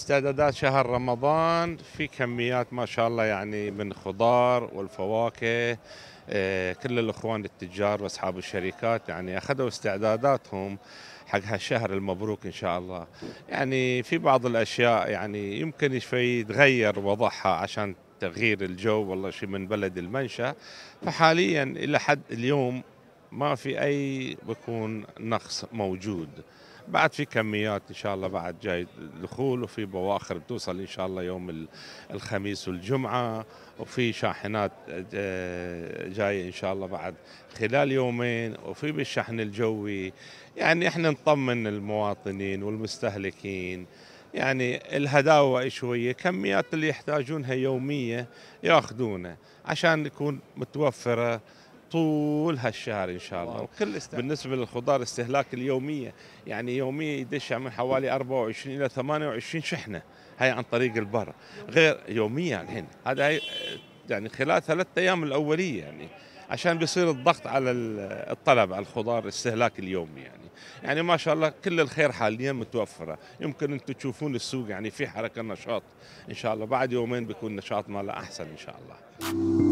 استعدادات شهر رمضان في كميات ما شاء الله يعني من خضار والفواكه آه، كل الاخوان التجار واصحاب الشركات يعني اخذوا استعداداتهم حق هالشهر المبروك ان شاء الله يعني في بعض الاشياء يعني يمكن شوي يتغير وضعها عشان تغيير الجو والله شيء من بلد المنشا فحاليا الى حد اليوم ما في اي بكون نقص موجود بعد في كميات ان شاء الله بعد جاي دخول وفي بواخر بتوصل ان شاء الله يوم الخميس والجمعه وفي شاحنات آه، جايه ان شاء الله بعد خلال يومين وفي بالشحن الجوي يعني احنا نطمن المواطنين والمستهلكين يعني الهداوه شويه كميات اللي يحتاجونها يوميه ياخذونها عشان تكون متوفره طول هالشهر ان شاء الله وكل بالنسبه للخضار استهلاك اليوميه يعني يوميا يدش من حوالي 24 الى 28 شحنه هاي عن طريق البر غير يوميا الحين هذا هي يعني خلال ثلاث ايام الاوليه يعني عشان بيصير الضغط على الطلب على الخضار الاستهلاك اليومي يعني يعني ما شاء الله كل الخير حاليا متوفره يمكن انتم تشوفون السوق يعني في حركه نشاط ان شاء الله بعد يومين بيكون نشاط ماله احسن ان شاء الله